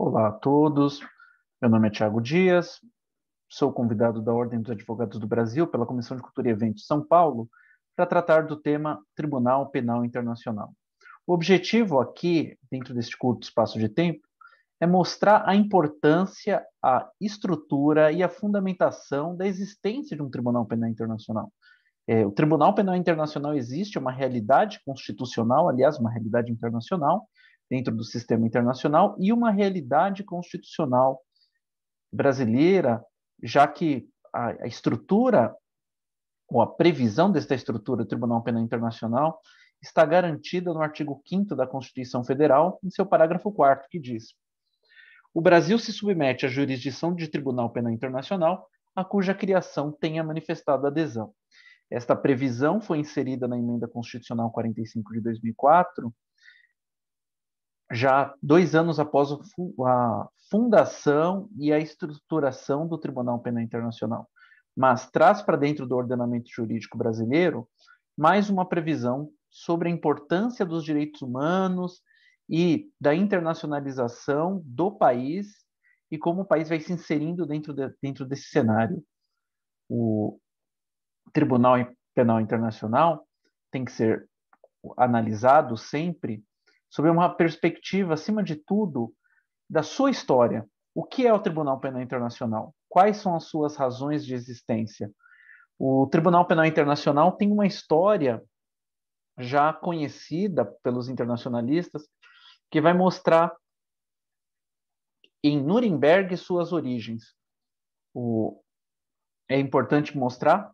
Olá a todos, meu nome é Tiago Dias, sou convidado da Ordem dos Advogados do Brasil pela Comissão de Cultura e Eventos São Paulo para tratar do tema Tribunal Penal Internacional. O objetivo aqui, dentro deste curto espaço de tempo, é mostrar a importância, a estrutura e a fundamentação da existência de um Tribunal Penal Internacional. É, o Tribunal Penal Internacional existe, é uma realidade constitucional, aliás, uma realidade internacional, dentro do sistema internacional e uma realidade constitucional brasileira, já que a, estrutura ou a previsão desta estrutura do Tribunal Penal Internacional está garantida no artigo 5 da Constituição Federal, em seu parágrafo 4 que diz: O Brasil se submete à jurisdição de Tribunal Penal Internacional, a cuja criação tenha manifestado adesão. Esta previsão foi inserida na emenda constitucional 45 de 2004, já dois anos após a fundação e a estruturação do Tribunal Penal Internacional, mas traz para dentro do ordenamento jurídico brasileiro mais uma previsão sobre a importância dos direitos humanos e da internacionalização do país e como o país vai se inserindo dentro, de, dentro desse cenário. O Tribunal Penal Internacional tem que ser analisado sempre sobre uma perspectiva, acima de tudo, da sua história. O que é o Tribunal Penal Internacional? Quais são as suas razões de existência? O Tribunal Penal Internacional tem uma história já conhecida pelos internacionalistas que vai mostrar em Nuremberg suas origens. O... É importante mostrar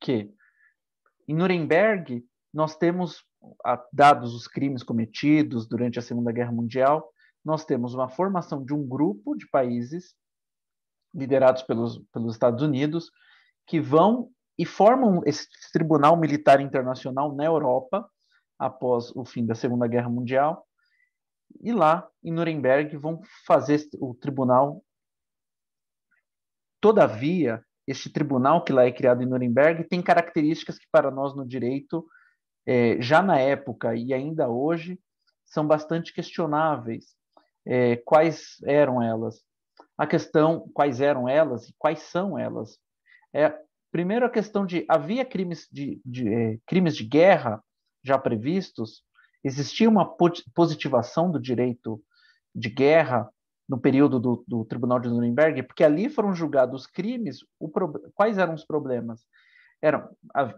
que em Nuremberg nós temos dados os crimes cometidos durante a Segunda Guerra Mundial, nós temos uma formação de um grupo de países liderados pelos, pelos Estados Unidos que vão e formam esse Tribunal Militar Internacional na Europa após o fim da Segunda Guerra Mundial. E lá, em Nuremberg, vão fazer o tribunal. Todavia, este tribunal que lá é criado em Nuremberg tem características que, para nós no direito, é, já na época e ainda hoje, são bastante questionáveis. É, quais eram elas? A questão, quais eram elas e quais são elas? É, primeiro, a questão de: havia crimes de, de é, crimes de guerra já previstos? Existia uma positivação do direito de guerra no período do, do Tribunal de Nuremberg? Porque ali foram julgados os crimes, o, quais eram os problemas? Eram, a,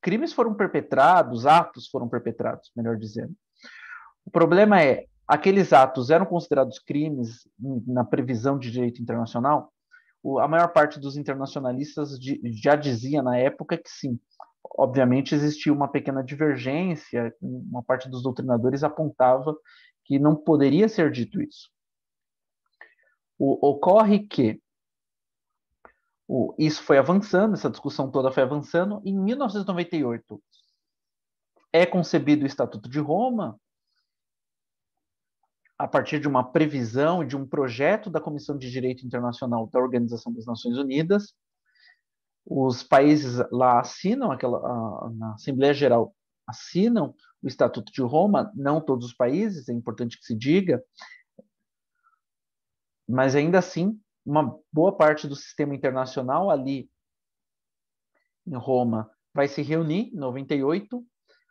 crimes foram perpetrados, atos foram perpetrados, melhor dizendo. O problema é, aqueles atos eram considerados crimes na previsão de direito internacional? O, a maior parte dos internacionalistas de, já dizia na época que sim. Obviamente existia uma pequena divergência, uma parte dos doutrinadores apontava que não poderia ser dito isso. O, ocorre que o, isso foi avançando, essa discussão toda foi avançando. Em 1998 é concebido o Estatuto de Roma, a partir de uma previsão de um projeto da Comissão de Direito Internacional da Organização das Nações Unidas. Os países lá assinam, aquela, a, na Assembleia Geral, assinam o Estatuto de Roma, não todos os países, é importante que se diga, mas ainda assim uma boa parte do sistema internacional ali em Roma vai se reunir em 98,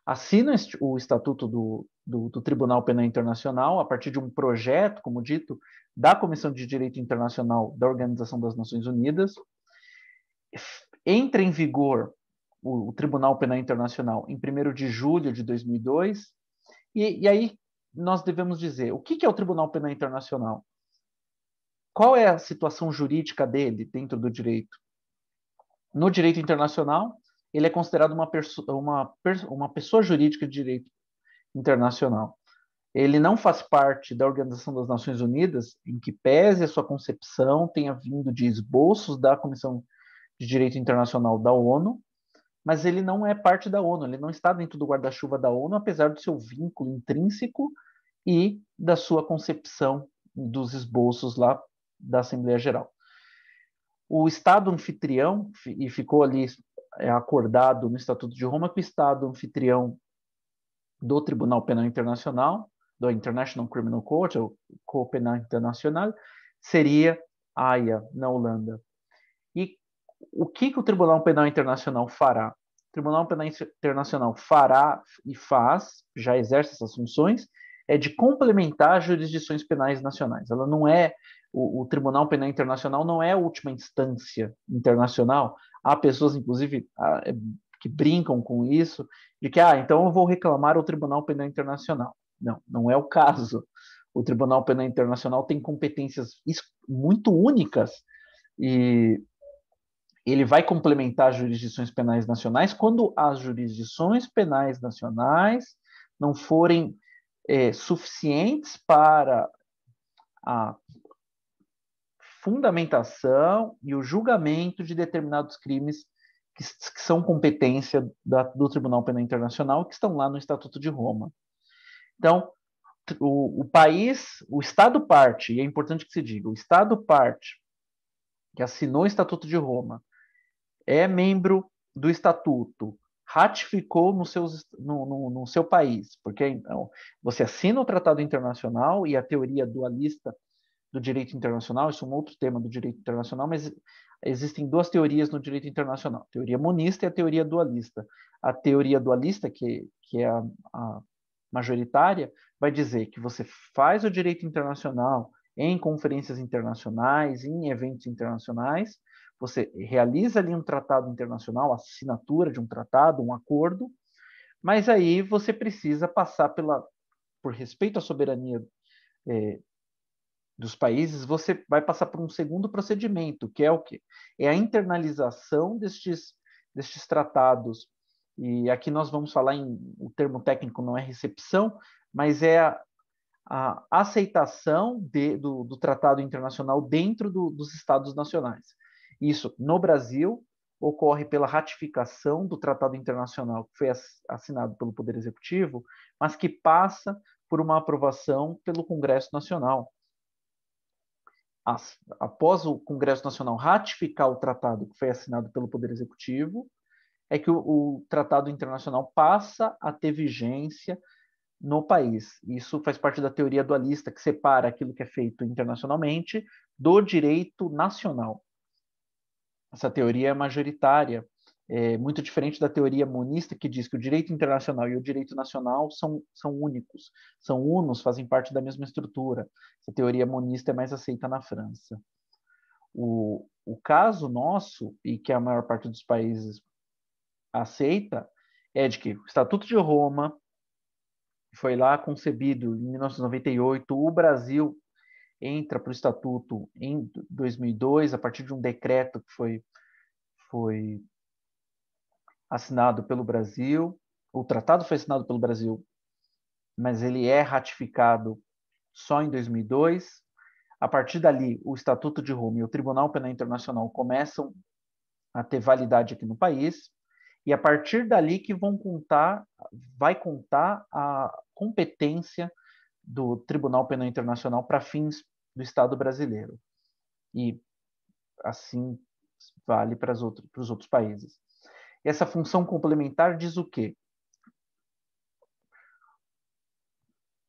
assina o estatuto do, do, do Tribunal Penal Internacional a partir de um projeto, como dito, da Comissão de Direito Internacional da Organização das Nações Unidas, entra em vigor o, o Tribunal Penal Internacional em 1 de julho de 2002, e, e aí nós devemos dizer o que, que é o Tribunal Penal Internacional? Qual é a situação jurídica dele dentro do direito? No direito internacional, ele é considerado uma, uma, uma pessoa jurídica de direito internacional. Ele não faz parte da Organização das Nações Unidas, em que pese a sua concepção tenha vindo de esboços da Comissão de Direito Internacional da ONU, mas ele não é parte da ONU, ele não está dentro do guarda-chuva da ONU, apesar do seu vínculo intrínseco e da sua concepção dos esboços lá da Assembleia Geral. O Estado anfitrião, e ficou ali é, acordado no Estatuto de Roma, que o Estado anfitrião do Tribunal Penal Internacional, do International Criminal Court, ou Corte Penal Internacional, seria a AIA, na Holanda. E o que, que o Tribunal Penal Internacional fará? O Tribunal Penal Internacional fará e faz, já exerce essas funções, é de complementar jurisdições penais nacionais. Ela não é o, o, Tribunal Penal Internacional não é a última instância internacional. Há pessoas, inclusive, é, que brincam com isso, de que, ah, então eu vou reclamar ao Tribunal Penal Internacional. Não, não é o caso. O Tribunal Penal Internacional tem competências muito únicas e ele vai complementar as jurisdições penais nacionais quando as jurisdições penais nacionais não forem é, suficientes para a fundamentação e o julgamento de determinados crimes que, que são competência da, do Tribunal Penal Internacional, que estão lá no Estatuto de Roma. Então, o, o, país, o Estado parte, e é importante que se diga, o Estado parte que assinou o Estatuto de Roma é membro do Estatuto ratificou no, no, no, no seu país, porque então você assina o tratado internacional e a teoria dualista do direito internacional, isso é um outro tema do direito internacional, mas existem duas teorias no direito internacional, a teoria monista e a teoria dualista. A teoria dualista, que, que é a, a majoritária, vai dizer que você faz o direito internacional em conferências internacionais, em eventos internacionais, você realiza ali um tratado internacional, assinatura de um tratado, um acordo, mas aí você precisa passar pela, por respeito à soberania é, dos países, você vai passar por um segundo procedimento, que é o que é a internalização destes, destes tratados. E aqui nós vamos falar em o termo técnico não é recepção, mas é a, a aceitação de, do, do, tratado internacional dentro do, dos estados nacionais. Isso, no Brasil, ocorre pela ratificação do Tratado Internacional que foi assinado pelo Poder Executivo, mas que passa por uma aprovação pelo Congresso Nacional. As, após o Congresso Nacional ratificar o tratado que foi assinado pelo Poder Executivo, é que o, o tratado internacional passa a ter vigência no país. Isso faz parte da teoria dualista, que separa aquilo que é feito internacionalmente do direito nacional. Essa teoria é majoritária, é muito diferente da teoria monista que diz que o direito internacional e o direito nacional são, são únicos, são unos, fazem parte da mesma estrutura. Essa teoria monista é mais aceita na França. O, o caso nosso, e que a maior parte dos países aceita, é de que o Estatuto de Roma foi lá concebido em 1998, o Brasil entra para o estatuto em 2002 a partir de um decreto que foi foi assinado pelo Brasil. O tratado foi assinado pelo Brasil, mas ele é ratificado só em 2002. A partir dali, o Estatuto de Roma e o Tribunal Penal Internacional começam a ter validade aqui no país. E a partir dali que vão contar, vai contar a competência do Tribunal Penal Internacional para fins do Estado brasileiro. E assim vale para, os outros países. Essa função complementar diz o quê?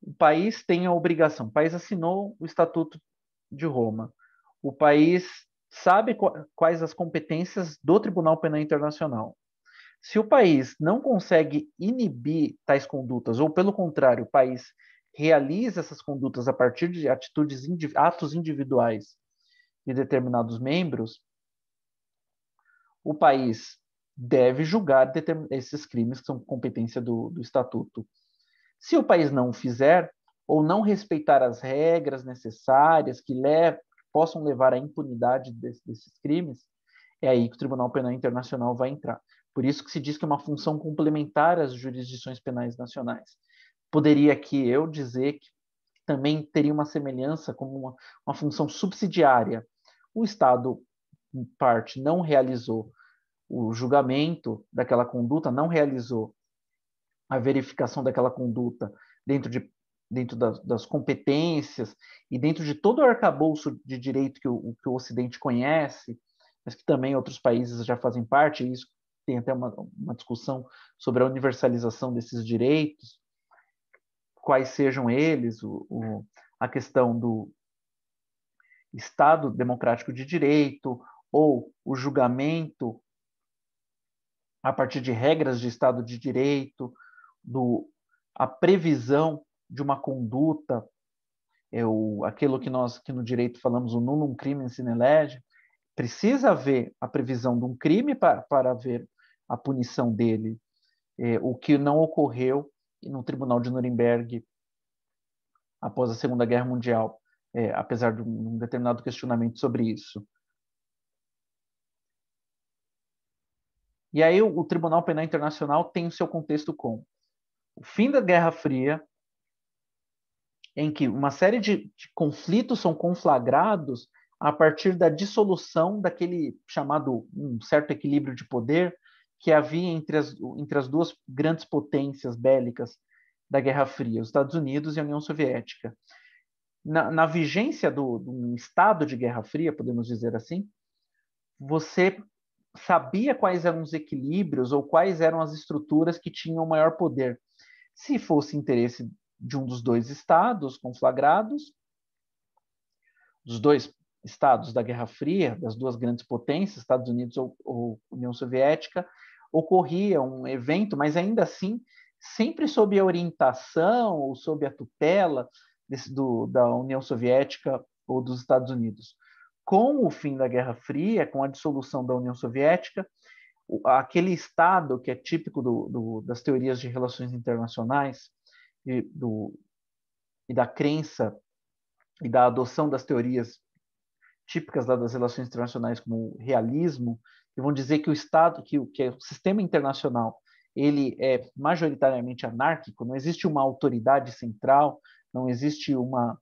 O país tem a obrigação, o país assinou o Estatuto de Roma, o país sabe quais as competências do Tribunal Penal Internacional. Se o país não consegue inibir tais condutas, ou pelo contrário, o país realiza essas condutas a partir de atitudes, atos individuais de determinados membros, o país deve julgar esses crimes que são competência do, do estatuto. Se o país não fizer ou não respeitar as regras necessárias que, possam levar à impunidade desse, desses crimes, é aí que o Tribunal Penal Internacional vai entrar. Por isso que se diz que é uma função complementar às jurisdições penais nacionais poderia aqui eu dizer que também teria uma semelhança como uma, uma função subsidiária. O Estado, em parte, não realizou o julgamento daquela conduta, não realizou a verificação daquela conduta dentro, de, dentro das, das competências e dentro de todo o arcabouço de direito que o, que o Ocidente conhece, mas que também outros países já fazem parte, e isso tem até uma, uma discussão sobre a universalização desses direitos quais sejam eles, o, o, a questão do Estado democrático de direito ou o julgamento a partir de regras de Estado de direito, do, a previsão de uma conduta, é o, aquilo que nós que no direito falamos o nulum crimen sine lege, precisa haver a previsão de um crime para, para haver a punição dele, é, o que não ocorreu e no Tribunal de Nuremberg após a Segunda Guerra Mundial, é, apesar de um determinado questionamento sobre isso. E aí o, o Tribunal Penal Internacional tem o seu contexto com o fim da Guerra Fria, em que uma série de, de conflitos são conflagrados a partir da dissolução daquele chamado um certo equilíbrio de poder que havia entre as, entre as duas grandes potências bélicas da Guerra Fria, os Estados Unidos e a União Soviética. Na, na vigência do, do estado de Guerra Fria, podemos dizer assim, você sabia quais eram os equilíbrios ou quais eram as estruturas que tinham maior poder. Se fosse interesse de um dos dois estados conflagrados, dos dois estados da Guerra Fria, das duas grandes potências, Estados Unidos ou, ou União Soviética, ocorria um evento, mas ainda assim, sempre sob a orientação ou sob a tutela desse, do, da União Soviética ou dos Estados Unidos. Com o fim da Guerra Fria, com a dissolução da União Soviética, aquele Estado que é típico do, do, das teorias de relações internacionais e, do, e da crença e da adoção das teorias típicas lá das relações internacionais como o realismo, que vão dizer que o Estado, que, que é o sistema internacional, ele é majoritariamente anárquico, não existe uma autoridade central, não existe uma,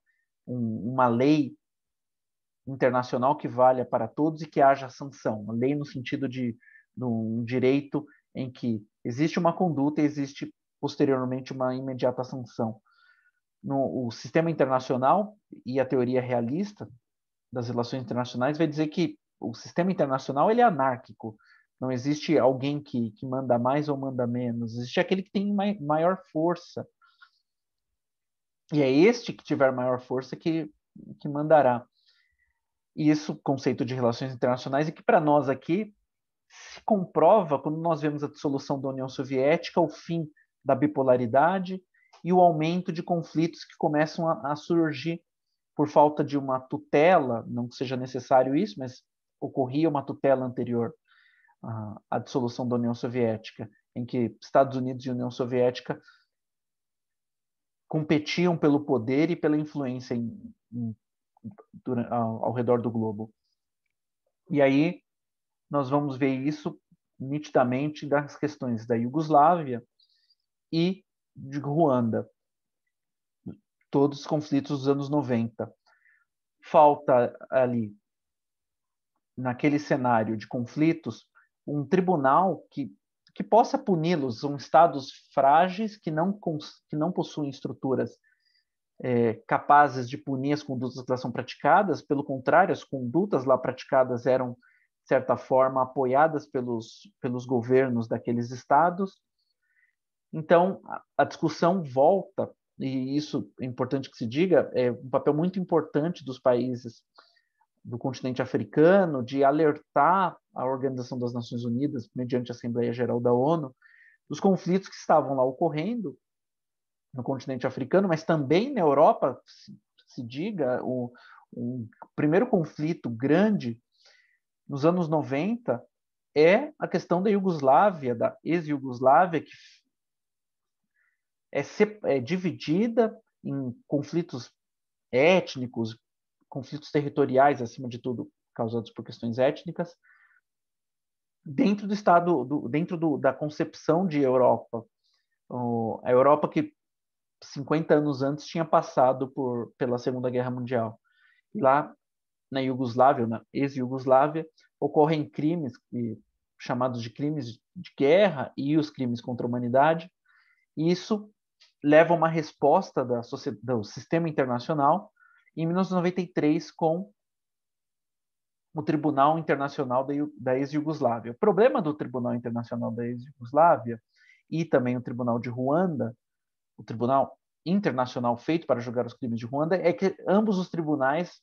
um, uma lei internacional que valha para todos e que haja sanção, uma lei no sentido de, de um direito em que existe uma conduta e existe posteriormente uma imediata sanção. No, o sistema internacional e a teoria realista das relações internacionais vai dizer que o sistema internacional ele é anárquico. Não existe alguém que, que manda mais ou manda menos. Existe aquele que tem mai, maior força. E é este que tiver maior força que, que mandará. E isso, conceito de relações internacionais, e é que para nós aqui se comprova quando nós vemos a dissolução da União Soviética, o fim da bipolaridade e o aumento de conflitos que começam a, a surgir por falta de uma tutela, não que seja necessário isso, mas ocorria uma tutela anterior à, dissolução da União Soviética, em que Estados Unidos e União Soviética competiam pelo poder e pela influência em, em, durante, ao, ao redor do globo. E aí nós vamos ver isso nitidamente das questões da Iugoslávia e de Ruanda todos os conflitos dos anos 90. Falta ali, naquele cenário de conflitos, um tribunal que, que possa puni-los. São estados frágeis que não, que não possuem estruturas é, capazes de punir as condutas que lá são praticadas. Pelo contrário, as condutas lá praticadas eram, de certa forma, apoiadas pelos, pelos governos daqueles estados. Então, a discussão volta e isso é importante que se diga, é um papel muito importante dos países do continente africano de alertar a Organização das Nações Unidas, mediante a Assembleia Geral da ONU, dos conflitos que estavam lá ocorrendo no continente africano, mas também na Europa, se, se diga, o, o primeiro conflito grande nos anos 90 é a questão da Iugoslávia, da ex-Iugoslávia, que é, é dividida em conflitos étnicos, conflitos territoriais, acima de tudo, causados por questões étnicas, dentro do estado, do, dentro do, da concepção de Europa, o, a Europa que 50 anos antes tinha passado por, pela Segunda Guerra Mundial. E lá na Iugoslávia, na ex-Iugoslávia, ocorrem crimes que, chamados de crimes de guerra e os crimes contra a humanidade. E isso leva uma resposta da, do sistema internacional em 1993 com o Tribunal Internacional da ex yugoslávia O problema do Tribunal Internacional da ex yugoslávia e também o Tribunal de Ruanda, o Tribunal Internacional feito para julgar os crimes de Ruanda, é que ambos os tribunais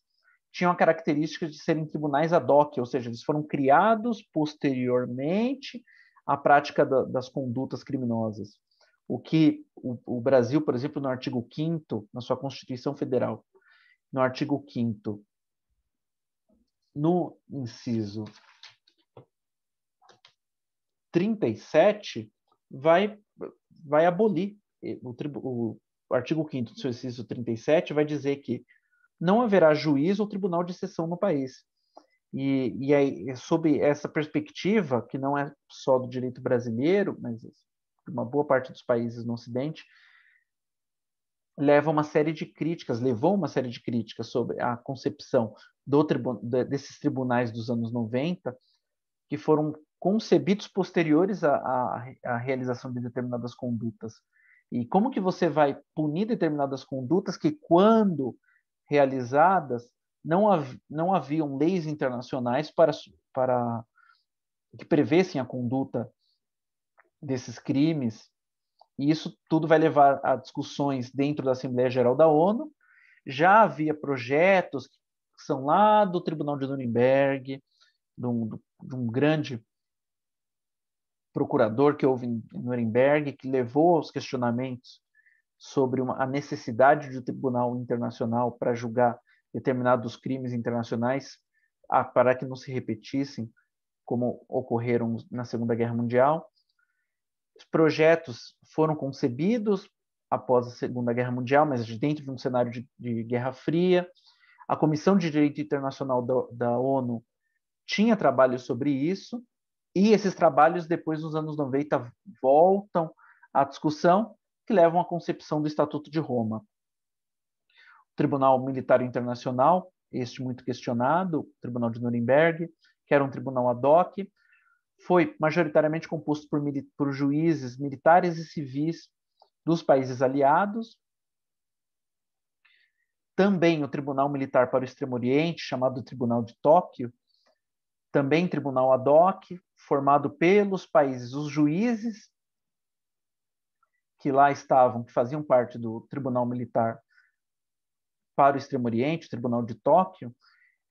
tinham a característica de serem tribunais ad hoc, ou seja, eles foram criados posteriormente à prática da, das condutas criminosas, o que o, o Brasil, por exemplo, no artigo 5 na sua Constituição Federal, no artigo 5 no inciso 37, vai, vai abolir eh, o, o, artigo 5 do seu inciso 37 vai dizer que não haverá juiz ou tribunal de sessão no país. E, e aí, é sob essa perspectiva, que não é só do direito brasileiro, mas uma boa parte dos países no Ocidente, leva uma série de críticas, levou uma série de críticas sobre a concepção do desses tribunais dos anos 90, que foram concebidos posteriores à, à, à realização de determinadas condutas. E como que você vai punir determinadas condutas que, quando realizadas, não, hav não haviam leis internacionais para, para que prevessem a conduta desses crimes, e isso tudo vai levar a discussões dentro da Assembleia Geral da ONU. Já havia projetos que são lá do Tribunal de Nuremberg, de um, de um grande procurador que houve em Nuremberg, que levou aos questionamentos sobre uma, a necessidade de um tribunal internacional para julgar determinados crimes internacionais a, para que não se repetissem, como ocorreram na Segunda Guerra Mundial projetos foram concebidos após a Segunda Guerra Mundial, mas dentro de um cenário de, de Guerra Fria. A Comissão de Direito Internacional da, da ONU tinha trabalho sobre isso, e esses trabalhos, depois dos anos 90, voltam à discussão, que levam à concepção do Estatuto de Roma. O Tribunal Militar Internacional, este muito questionado, o Tribunal de Nuremberg, que era um tribunal ad hoc, foi majoritariamente composto por, por juízes militares e civis dos países aliados. Também o Tribunal Militar para o Extremo Oriente, chamado Tribunal de Tóquio, também tribunal ad hoc, formado pelos países, os juízes que lá estavam, que faziam parte do Tribunal Militar para o Extremo Oriente, o Tribunal de Tóquio,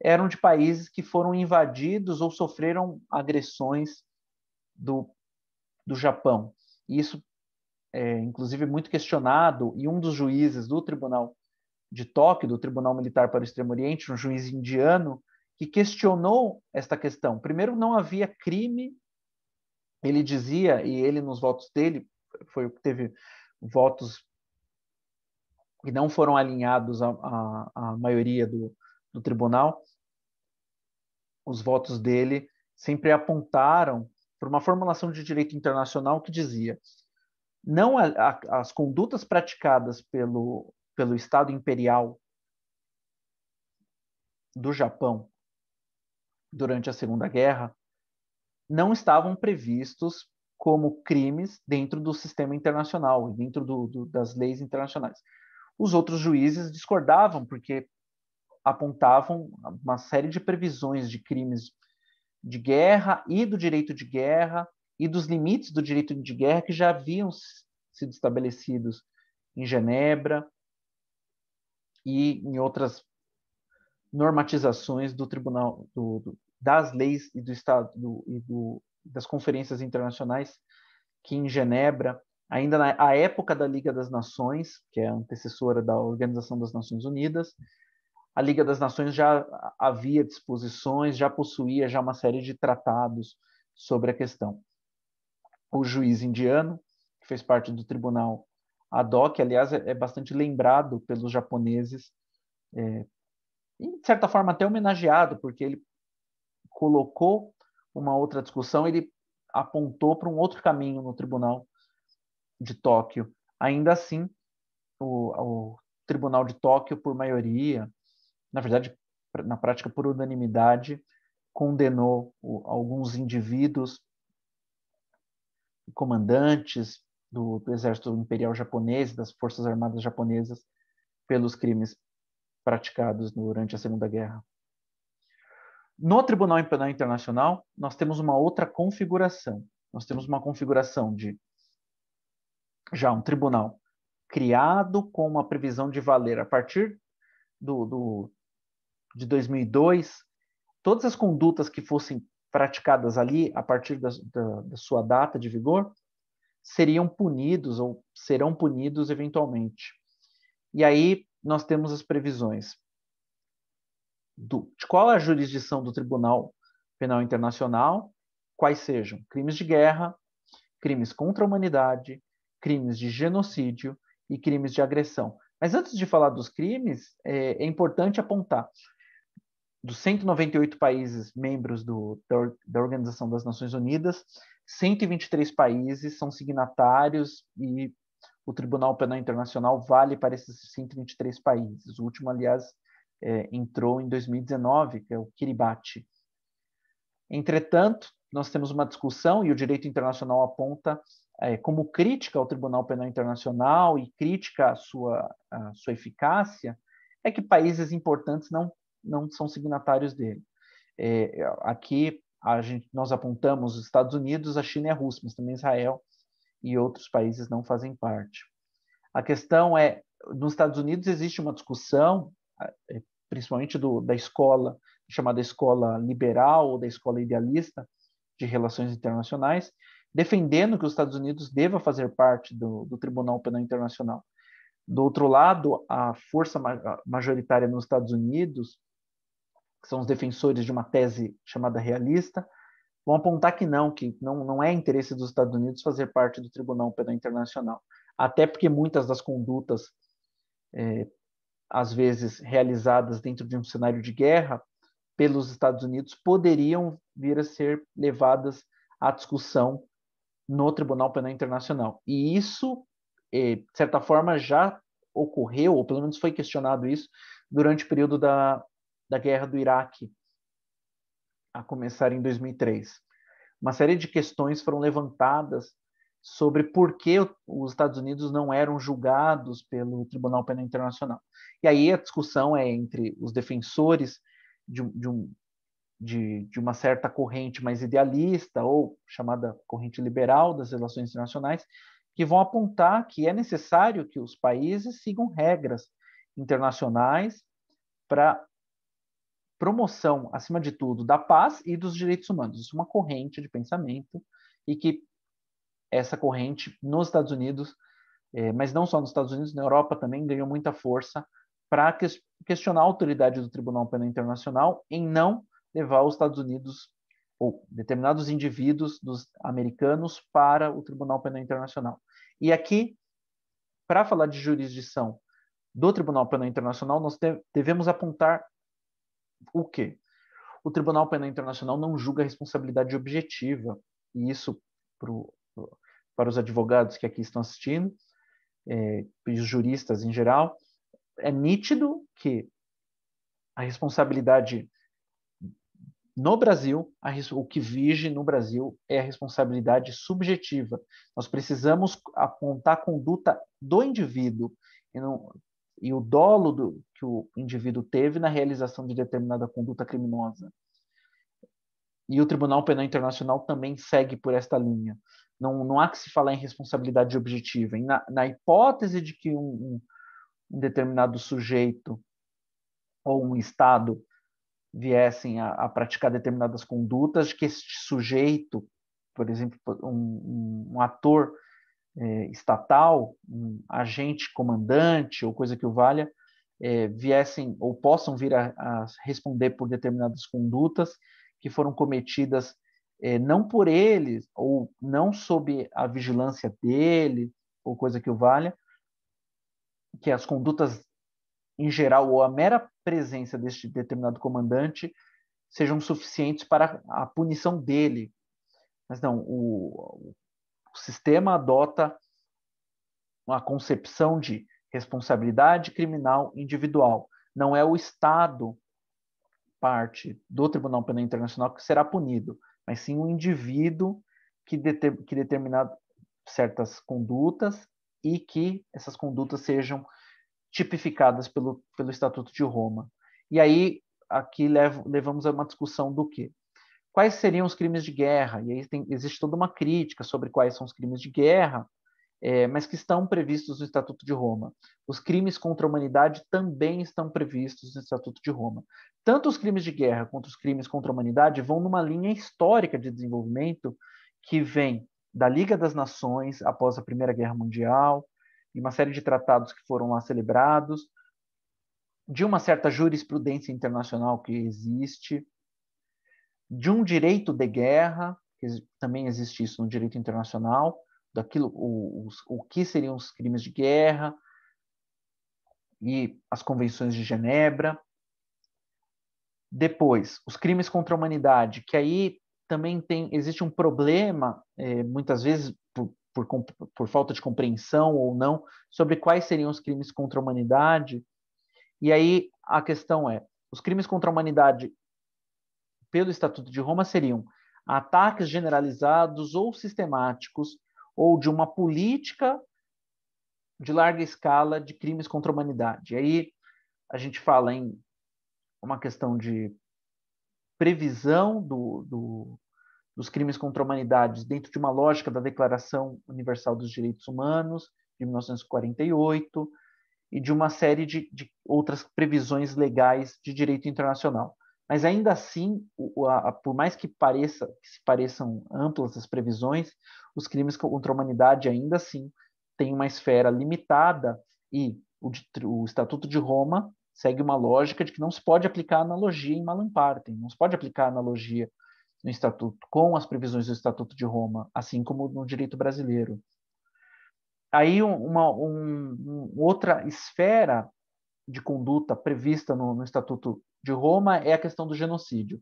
eram de países que foram invadidos ou sofreram agressões do, do Japão. E isso é, inclusive, muito questionado, e um dos juízes do Tribunal de Tóquio, do Tribunal Militar para o Extremo Oriente, um juiz indiano, que questionou esta questão. Primeiro, não havia crime, ele dizia, e ele nos votos dele, foi o que teve votos que não foram alinhados à, à, à maioria do, do tribunal, os votos dele sempre apontaram para uma formulação de direito internacional que dizia não a, a, as condutas praticadas pelo, pelo Estado Imperial do Japão durante a Segunda Guerra não estavam previstos como crimes dentro do sistema internacional, dentro do, do, das leis internacionais. Os outros juízes discordavam, porque apontavam uma série de previsões de crimes de guerra e do direito de guerra e dos limites do direito de guerra que já haviam sido estabelecidos em Genebra e em outras normatizações do Tribunal do, do, das leis e do Estado do, e do, das conferências internacionais que em Genebra ainda na época da Liga das Nações, que é a antecessora da Organização das Nações Unidas, a Liga das Nações já havia disposições, já possuía já uma série de tratados sobre a questão. O juiz indiano, que fez parte do tribunal ad hoc, aliás, é, é bastante lembrado pelos japoneses, é, e de certa forma até homenageado, porque ele colocou uma outra discussão, ele apontou para um outro caminho no tribunal de Tóquio. Ainda assim, o, o tribunal de Tóquio, por maioria, na verdade, na prática por unanimidade, condenou alguns indivíduos, comandantes do, do exército imperial japonês, das forças armadas japonesas, pelos crimes praticados durante a Segunda Guerra. No Tribunal Penal Internacional, nós temos uma outra configuração. Nós temos uma configuração de já um tribunal criado com uma previsão de valer a partir do, do de 2002, todas as condutas que fossem praticadas ali a partir da, da, da sua data de vigor seriam punidos ou serão punidos eventualmente. E aí nós temos as previsões do, de qual é a jurisdição do Tribunal Penal Internacional, quais sejam crimes de guerra, crimes contra a humanidade, crimes de genocídio e crimes de agressão. Mas antes de falar dos crimes, é, é importante apontar dos 198 países membros do, da, da, Organização das Nações Unidas, 123 países são signatários e o Tribunal Penal Internacional vale para esses 123 países. O último, aliás, é, entrou em 2019, que é o Kiribati. Entretanto, nós temos uma discussão e o direito internacional aponta é, como crítica ao Tribunal Penal Internacional e crítica à sua, à sua eficácia, é que países importantes não não são signatários dele. É, é, aqui a gente, nós apontamos os Estados Unidos, a China e a Rússia, mas também Israel e outros países não fazem parte. A questão é, nos Estados Unidos existe uma discussão, é, principalmente do, da escola, chamada escola liberal ou da escola idealista de relações internacionais, defendendo que os Estados Unidos deva fazer parte do, do Tribunal Penal Internacional. Do outro lado, a força majoritária nos Estados Unidos que são os defensores de uma tese chamada realista, vão apontar que não, que não, não é interesse dos Estados Unidos fazer parte do Tribunal Penal Internacional. Até porque muitas das condutas, é, às vezes realizadas dentro de um cenário de guerra, pelos Estados Unidos, poderiam vir a ser levadas à discussão no Tribunal Penal Internacional. E isso, é, de certa forma, já ocorreu, ou pelo menos foi questionado isso, durante o período da, da guerra do Iraque, a começar em 2003. Uma série de questões foram levantadas sobre por que os Estados Unidos não eram julgados pelo Tribunal Penal Internacional. E aí a discussão é entre os defensores de, de, um, de, de uma certa corrente mais idealista, ou chamada corrente liberal das relações internacionais, que vão apontar que é necessário que os países sigam regras internacionais para promoção, acima de tudo, da paz e dos direitos humanos. Isso é uma corrente de pensamento e que essa corrente nos Estados Unidos, é, mas não só nos Estados Unidos, na Europa também ganhou muita força para que questionar a autoridade do Tribunal Penal Internacional em não levar os Estados Unidos ou determinados indivíduos dos americanos para o Tribunal Penal Internacional. E aqui, para falar de jurisdição do Tribunal Penal Internacional, nós devemos apontar o quê? O Tribunal Penal Internacional não julga a responsabilidade objetiva, e isso pro, para os advogados que aqui estão assistindo, é, e os juristas em geral, é nítido que a responsabilidade no Brasil, a, o que vige no Brasil é a responsabilidade subjetiva. Nós precisamos apontar a conduta do indivíduo, e não, e o dolo do, que o indivíduo teve na realização de determinada conduta criminosa. E o Tribunal Penal Internacional também segue por esta linha. Não, não há que se falar em responsabilidade objetiva. Na, na, hipótese de que um, um, determinado sujeito ou um Estado viessem a, a, praticar determinadas condutas, que este sujeito, por exemplo, um, um ator é, estatal, um agente comandante ou coisa que o valha, é, viessem ou possam vir a, a, responder por determinadas condutas que foram cometidas é, não por eles ou não sob a vigilância dele ou coisa que o valha, que as condutas em geral ou a mera presença deste determinado comandante sejam suficientes para a punição dele. Mas não, o, o o sistema adota uma concepção de responsabilidade criminal individual. Não é o Estado parte do Tribunal Penal Internacional que será punido, mas sim o um indivíduo que, deter, que determina certas condutas e que essas condutas sejam tipificadas pelo, pelo Estatuto de Roma. E aí, aqui levamos a uma discussão do que? quais seriam os crimes de guerra? E aí tem, existe toda uma crítica sobre quais são os crimes de guerra, é, mas que estão previstos no Estatuto de Roma. Os crimes contra a humanidade também estão previstos no Estatuto de Roma. Tanto os crimes de guerra quanto os crimes contra a humanidade vão numa linha histórica de desenvolvimento que vem da Liga das Nações após a Primeira Guerra Mundial e uma série de tratados que foram lá celebrados, de uma certa jurisprudência internacional que existe, de um direito de guerra, que também existe isso no direito internacional, daquilo o, o que seriam os crimes de guerra e as convenções de Genebra. Depois, os crimes contra a humanidade, que aí também tem existe um problema, é, muitas vezes por, por, por, falta de compreensão ou não, sobre quais seriam os crimes contra a humanidade. E aí a questão é: os crimes contra a humanidade pelo Estatuto de Roma seriam ataques generalizados ou sistemáticos ou de uma política de larga escala de crimes contra a humanidade. E aí a gente fala em uma questão de previsão do, do, dos crimes contra a humanidade dentro de uma lógica da Declaração Universal dos Direitos Humanos, de 1948, e de uma série de, de outras previsões legais de direito internacional. Mas ainda assim, o, a, por mais que pareça que se pareçam amplas as previsões, os crimes contra a humanidade ainda assim têm uma esfera limitada e o, o Estatuto de Roma segue uma lógica de que não se pode aplicar analogia em Malamparten, não se pode aplicar analogia no estatuto com as previsões do Estatuto de Roma, assim como no direito brasileiro. Aí uma, um, outra esfera de conduta prevista no, no Estatuto de Roma é a questão do genocídio.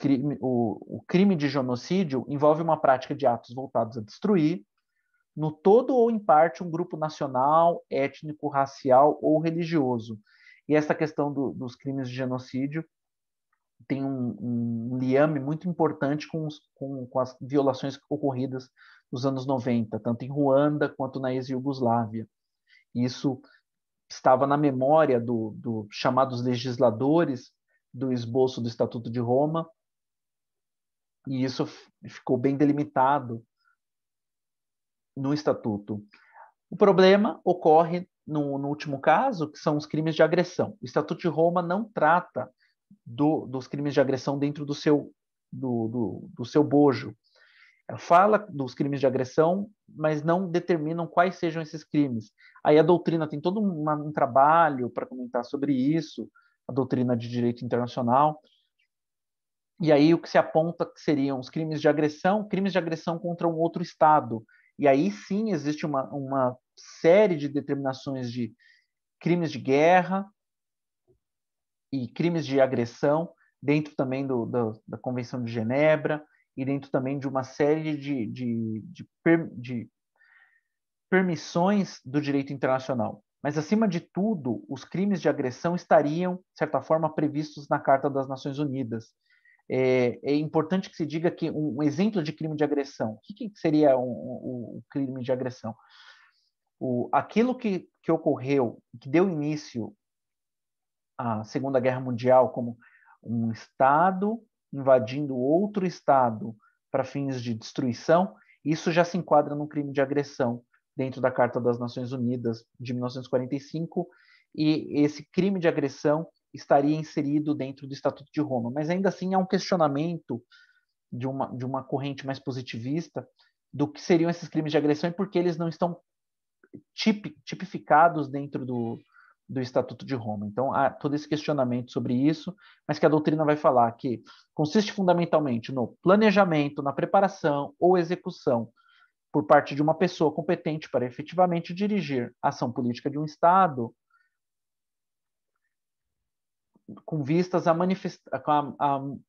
Crime, o, o crime de genocídio envolve uma prática de atos voltados a destruir, no todo ou em parte, um grupo nacional, étnico, racial ou religioso. E essa questão do, dos crimes de genocídio tem um, um liame muito importante com, os, com, com, as violações ocorridas nos anos 90, tanto em Ruanda quanto na ex-Yugoslávia. Isso estava na memória do, do chamados legisladores do esboço do Estatuto de Roma, e isso ficou bem delimitado no Estatuto. O problema ocorre no, no, último caso, que são os crimes de agressão. O Estatuto de Roma não trata do, dos crimes de agressão dentro do seu, do, do, do seu bojo fala dos crimes de agressão, mas não determinam quais sejam esses crimes. Aí a doutrina tem todo um, um trabalho para comentar sobre isso, a doutrina de direito internacional. E aí o que se aponta que seriam os crimes de agressão, crimes de agressão contra um outro Estado. E aí sim existe uma, uma série de determinações de crimes de guerra e crimes de agressão, dentro também do, do, da Convenção de Genebra, e dentro também de uma série de, de, de, per, de permissões do direito internacional. Mas, acima de tudo, os crimes de agressão estariam, de certa forma, previstos na Carta das Nações Unidas. É, é importante que se diga que um, um, exemplo de crime de agressão, o que, que seria o um, um, crime de agressão? O, aquilo que, que ocorreu, que deu início à Segunda Guerra Mundial, como um Estado invadindo outro Estado para fins de destruição, isso já se enquadra num crime de agressão dentro da Carta das Nações Unidas de 1945, e esse crime de agressão estaria inserido dentro do Estatuto de Roma. Mas ainda assim há um questionamento de uma, de uma corrente mais positivista do que seriam esses crimes de agressão e por que eles não estão tipificados dentro do, do Estatuto de Roma. Então, há todo esse questionamento sobre isso, mas que a doutrina vai falar que consiste fundamentalmente no planejamento, na preparação ou execução por parte de uma pessoa competente para efetivamente dirigir a ação política de um Estado, com vistas à manifesta,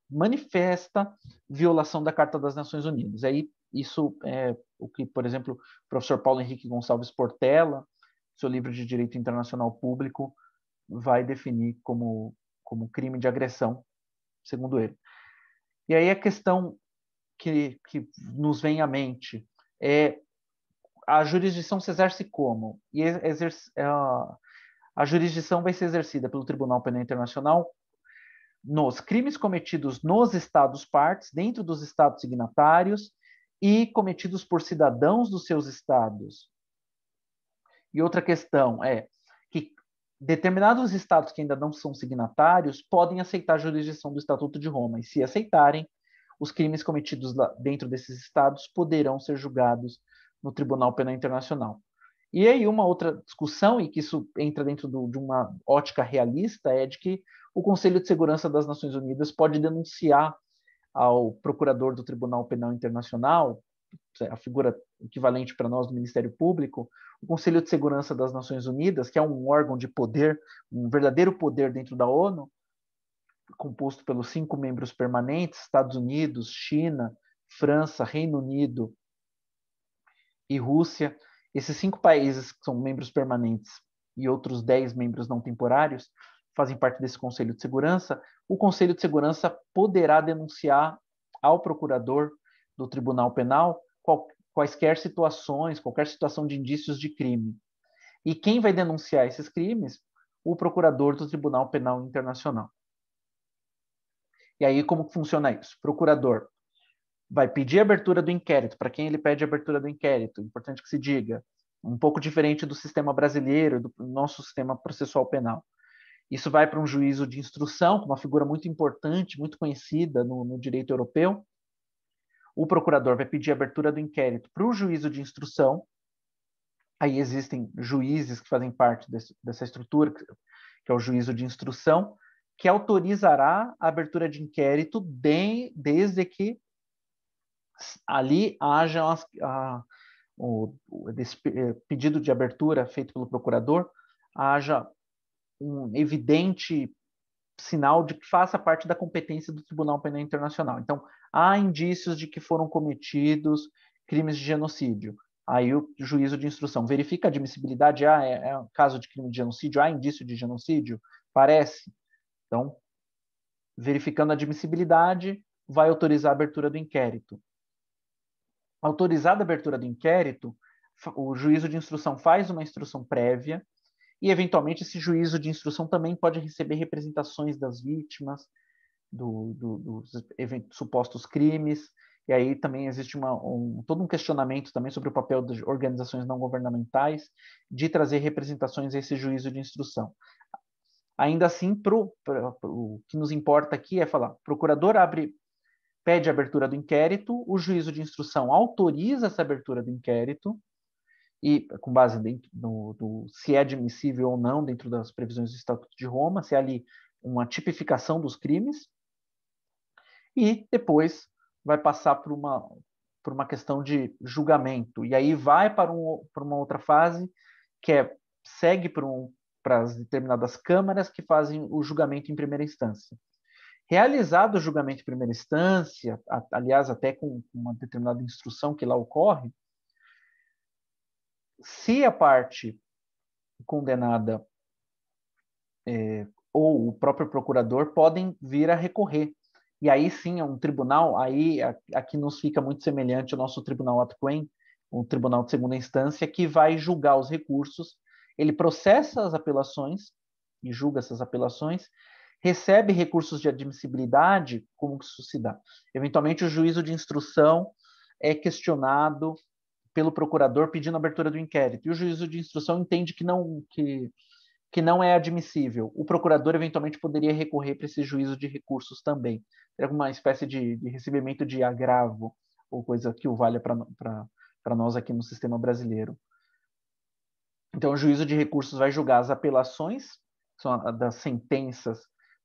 manifesta violação da Carta das Nações Unidas. Aí, isso é o que, por exemplo, o professor Paulo Henrique Gonçalves Portela seu livro de direito internacional público vai definir como, como crime de agressão, segundo ele. E aí a questão que, que nos vem à mente é a jurisdição se exerce como? E exerce, a, a jurisdição vai ser exercida pelo Tribunal Penal Internacional nos crimes cometidos nos Estados partes, dentro dos Estados signatários, e cometidos por cidadãos dos seus Estados e outra questão é que determinados estados que ainda não são signatários podem aceitar a jurisdição do Estatuto de Roma, e se aceitarem, os crimes cometidos dentro desses estados poderão ser julgados no Tribunal Penal Internacional. E aí uma outra discussão, e que isso entra dentro do, de uma ótica realista, é de que o Conselho de Segurança das Nações Unidas pode denunciar ao procurador do Tribunal Penal Internacional a figura equivalente para nós do Ministério Público, o Conselho de Segurança das Nações Unidas, que é um órgão de poder, um verdadeiro poder dentro da ONU, composto pelos cinco membros permanentes: Estados Unidos, China, França, Reino Unido e Rússia. Esses cinco países que são membros permanentes e outros dez membros não temporários fazem parte desse Conselho de Segurança. O Conselho de Segurança poderá denunciar ao procurador do Tribunal Penal quaisquer situações, qualquer situação de indícios de crime. E quem vai denunciar esses crimes? O procurador do Tribunal Penal Internacional. E aí, como funciona isso? procurador vai pedir abertura do inquérito. Para quem ele pede abertura do inquérito? Importante que se diga. Um pouco diferente do sistema brasileiro, do nosso sistema processual penal. Isso vai para um juízo de instrução, uma figura muito importante, muito conhecida no, no direito europeu, o procurador vai pedir abertura do inquérito para o juízo de instrução. Aí existem juízes que fazem parte desse, dessa estrutura, que é o juízo de instrução, que autorizará a abertura de inquérito de, desde que ali haja a, a, o, pedido de abertura feito pelo procurador, haja um evidente sinal de que faça parte da competência do Tribunal Penal Internacional. Então, há indícios de que foram cometidos crimes de genocídio. Aí o juízo de instrução verifica a admissibilidade. Ah, é, é um caso de crime de genocídio? Há indício de genocídio? Parece. Então, verificando a admissibilidade, vai autorizar a abertura do inquérito. Autorizada a abertura do inquérito, o juízo de instrução faz uma instrução prévia e eventualmente esse juízo de instrução também pode receber representações das vítimas, do, do, dos eventos, supostos crimes, e aí também existe uma, um, todo um questionamento também sobre o papel das organizações não governamentais de trazer representações a esse juízo de instrução. Ainda assim, pro, pro, pro, o que nos importa aqui é falar, o procurador abre, pede abertura do inquérito, o juízo de instrução autoriza essa abertura do inquérito, e com base dentro no, do se é admissível ou não dentro das previsões do Estatuto de Roma, se há ali uma tipificação dos crimes, e depois vai passar por uma, por uma questão de julgamento. E aí vai para, um, para uma outra fase, que é segue para, um, para as determinadas câmaras que fazem o julgamento em primeira instância. Realizado o julgamento em primeira instância, a, aliás, até com uma determinada instrução que lá ocorre, se a parte condenada é, ou o próprio procurador podem vir a recorrer. E aí sim, é um tribunal, aí aqui nos fica muito semelhante ao nosso tribunal Atquen, um tribunal de segunda instância, que vai julgar os recursos, ele processa as apelações e julga essas apelações, recebe recursos de admissibilidade, como que isso se dá? Eventualmente, o juízo de instrução é questionado pelo procurador pedindo abertura do inquérito e o juízo de instrução entende que não que, que não é admissível, o procurador eventualmente poderia recorrer para esse juízo de recursos também. Ter alguma espécie de, de recebimento de agravo ou coisa que o valha para nós aqui no sistema brasileiro. Então, o juízo de recursos vai julgar as apelações das sentenças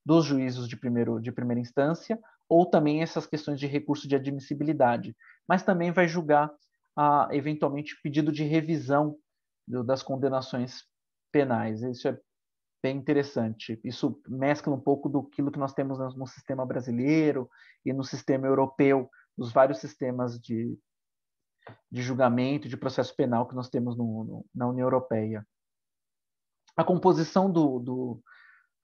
dos juízos de, primeiro, de primeira instância, ou também essas questões de recurso de admissibilidade, mas também vai julgar a, eventualmente, pedido de revisão do, das condenações penais. Isso é bem interessante. Isso mescla um pouco do que nós temos no sistema brasileiro e no sistema europeu, os vários sistemas de, de julgamento, de processo penal que nós temos no, no, na União Europeia. A composição do, do,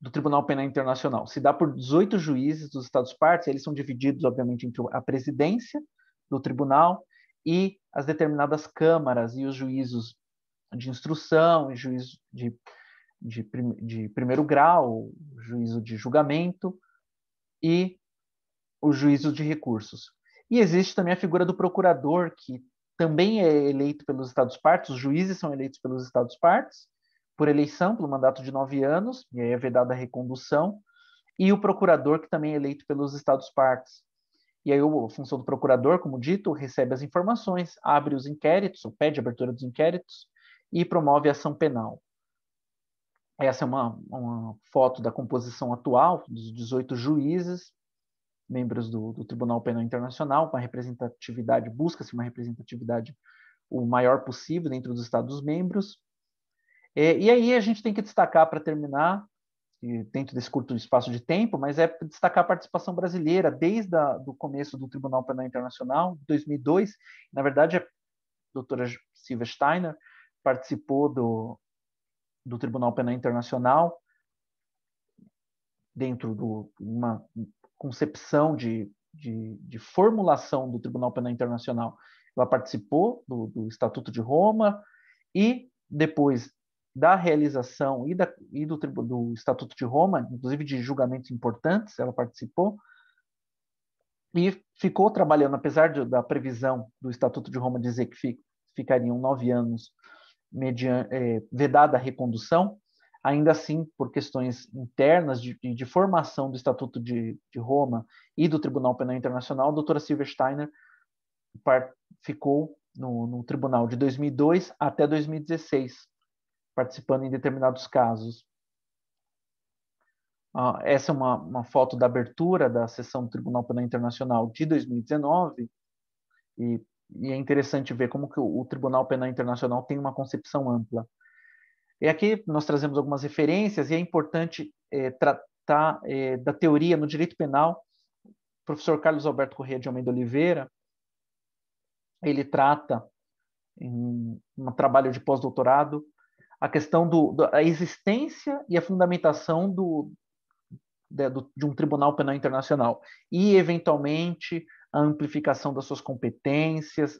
do, Tribunal Penal Internacional se dá por 18 juízes dos Estados partes, eles são divididos, obviamente, entre a presidência do tribunal e as determinadas câmaras e os juízos de instrução, e juízo de, de, prim, de primeiro grau, juízo de julgamento e o juízo de recursos. E existe também a figura do procurador, que também é eleito pelos Estados Partes, os juízes são eleitos pelos Estados Partes, por eleição, pelo mandato de nove anos, e aí é vedada a recondução, e o procurador, que também é eleito pelos Estados Partes. E aí, a função do procurador, como dito, recebe as informações, abre os inquéritos, ou pede a abertura dos inquéritos e promove a ação penal. Essa é uma, uma foto da composição atual dos 18 juízes, membros do, do Tribunal Penal Internacional, com a representatividade, busca-se uma representatividade o maior possível dentro dos Estados membros. É, e aí a gente tem que destacar, para terminar, dentro desse curto espaço de tempo, mas é destacar a participação brasileira desde o começo do Tribunal Penal Internacional, 2002. Na verdade, a doutora Silvia Steiner participou do, do Tribunal Penal Internacional dentro de uma concepção de, de, de, formulação do Tribunal Penal Internacional. Ela participou do, do Estatuto de Roma e depois da realização e, da, e do, do, Estatuto de Roma, inclusive de julgamentos importantes, ela participou, e ficou trabalhando, apesar de, da previsão do Estatuto de Roma dizer que fi, ficariam nove anos median, é, vedada a recondução, ainda assim, por questões internas de, de formação do Estatuto de, de, Roma e do Tribunal Penal Internacional, a doutora Silvia Steiner par, ficou no, no tribunal de 2002 até 2016 participando em determinados casos. Ah, essa é uma, uma foto da abertura da sessão do Tribunal Penal Internacional de 2019, e, e é interessante ver como que o, o Tribunal Penal Internacional tem uma concepção ampla. E aqui nós trazemos algumas referências, e é importante é, tratar é, da teoria no direito penal. O professor Carlos Alberto Corrêa de Almeida Oliveira, ele trata em um trabalho de pós-doutorado a questão do, da existência e a fundamentação do, de, do, de um Tribunal Penal Internacional e, eventualmente, a amplificação das suas competências.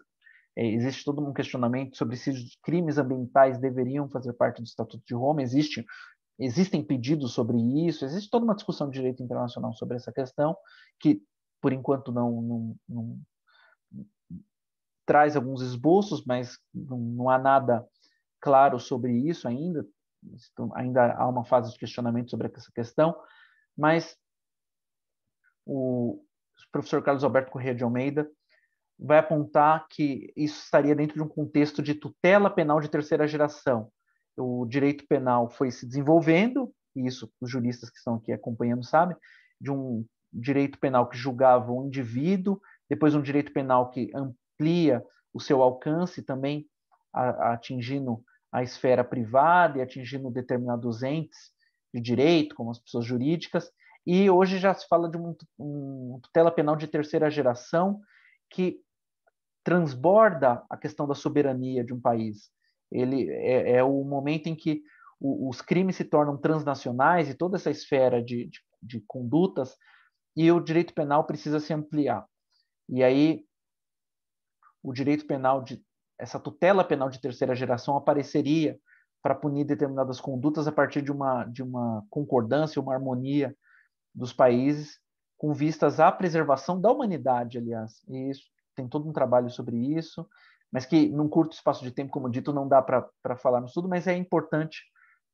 É, existe todo um questionamento sobre se os crimes ambientais deveriam fazer parte do Estatuto de Roma. Existe, existem pedidos sobre isso. Existe toda uma discussão de direito internacional sobre essa questão que, por enquanto, não, não, não traz alguns esboços, mas não, não há nada claro sobre isso ainda, ainda há uma fase de questionamento sobre essa questão, mas o professor Carlos Alberto Corrêa de Almeida vai apontar que isso estaria dentro de um contexto de tutela penal de terceira geração. O direito penal foi se desenvolvendo, e isso os juristas que estão aqui acompanhando sabem, de um direito penal que julgava o um indivíduo, depois um direito penal que amplia o seu alcance também a, a atingindo a esfera privada e atingindo determinados entes de direito, como as pessoas jurídicas, e hoje já se fala de uma um tutela penal de terceira geração que transborda a questão da soberania de um país. Ele é, é o momento em que o, os crimes se tornam transnacionais e toda essa esfera de, de, de condutas e o direito penal precisa se ampliar. E aí o direito penal de essa tutela penal de terceira geração apareceria para punir determinadas condutas a partir de uma, de uma concordância, uma harmonia dos países com vistas à preservação da humanidade, aliás. E isso, tem todo um trabalho sobre isso, mas que num curto espaço de tempo, como dito, não dá para falar no estudo, mas é importante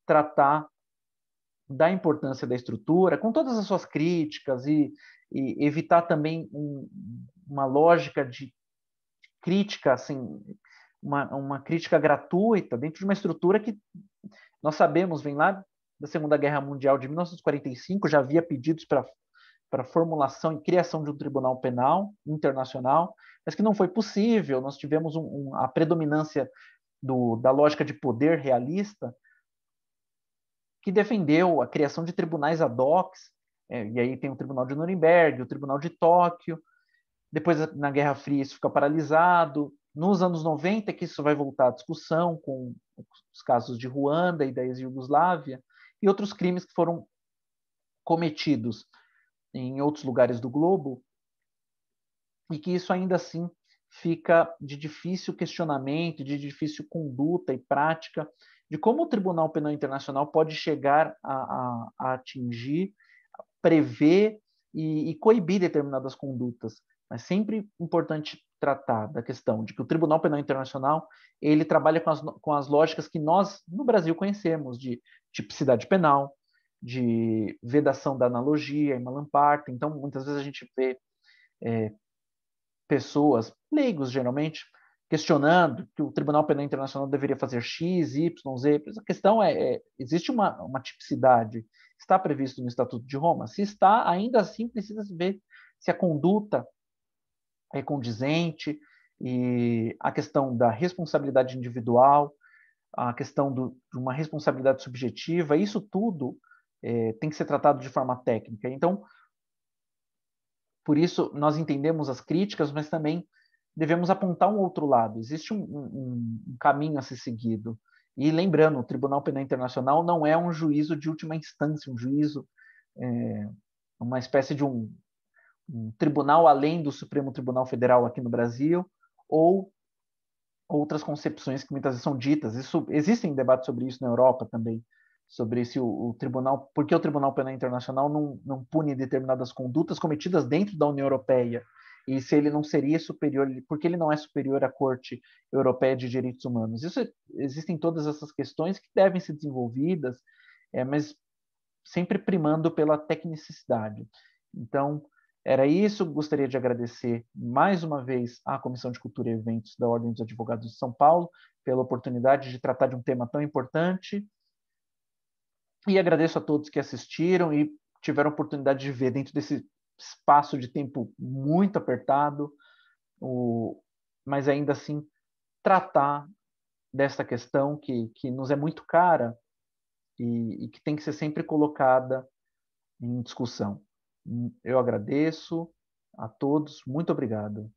tratar da importância da estrutura, com todas as suas críticas e, e evitar também um, uma lógica de crítica assim uma, uma crítica gratuita dentro de uma estrutura que nós sabemos vem lá da Segunda Guerra Mundial de 1945, já havia pedidos para para formulação e criação de um tribunal penal internacional, mas que não foi possível. Nós tivemos um, um, a predominância do, da lógica de poder realista, que defendeu a criação de tribunais ad hoc, é, e aí tem o Tribunal de Nuremberg, o Tribunal de Tóquio, depois na Guerra Fria isso fica paralisado, nos anos 90, que isso vai voltar à discussão com os casos de Ruanda e da ex-Yugoslávia e outros crimes que foram cometidos em outros lugares do globo, e que isso ainda assim fica de difícil questionamento, de difícil conduta e prática, de como o Tribunal Penal Internacional pode chegar a, a, a atingir, prever e, e, coibir determinadas condutas. Mas sempre importante tratar da questão de que o Tribunal Penal Internacional ele trabalha com as, com as lógicas que nós no Brasil conhecemos de tipicidade penal, de vedação da analogia, em Malamparte. Então, muitas vezes a gente vê é, pessoas, leigos geralmente, questionando que o Tribunal Penal Internacional deveria fazer X, Y, Z. A questão é, é existe uma, uma, tipicidade, está previsto no Estatuto de Roma? Se está, ainda assim precisa se ver se a conduta é condizente, e a questão da responsabilidade individual, a questão do, de uma responsabilidade subjetiva, isso tudo é, tem que ser tratado de forma técnica. Então, por isso, nós entendemos as críticas, mas também devemos apontar um outro lado. Existe um, um, um caminho a ser seguido. E lembrando, o Tribunal Penal Internacional não é um juízo de última instância, um juízo, é, uma espécie de um, um tribunal além do Supremo Tribunal Federal aqui no Brasil, ou outras concepções que muitas vezes são ditas. Isso, existem debates sobre isso na Europa também, sobre se o, o tribunal, por que o Tribunal Penal Internacional não, não pune determinadas condutas cometidas dentro da União Europeia e se ele não seria superior, porque ele não é superior à Corte Europeia de Direitos Humanos. Isso existem todas essas questões que devem ser desenvolvidas, é, mas sempre primando pela tecnicidade. Então, era isso, gostaria de agradecer mais uma vez à Comissão de Cultura e Eventos da Ordem dos Advogados de São Paulo pela oportunidade de tratar de um tema tão importante. E agradeço a todos que assistiram e tiveram a oportunidade de ver dentro desse espaço de tempo muito apertado, o, mas ainda assim tratar desta questão que, que nos é muito cara e, e que tem que ser sempre colocada em discussão. Eu agradeço a todos, muito obrigado.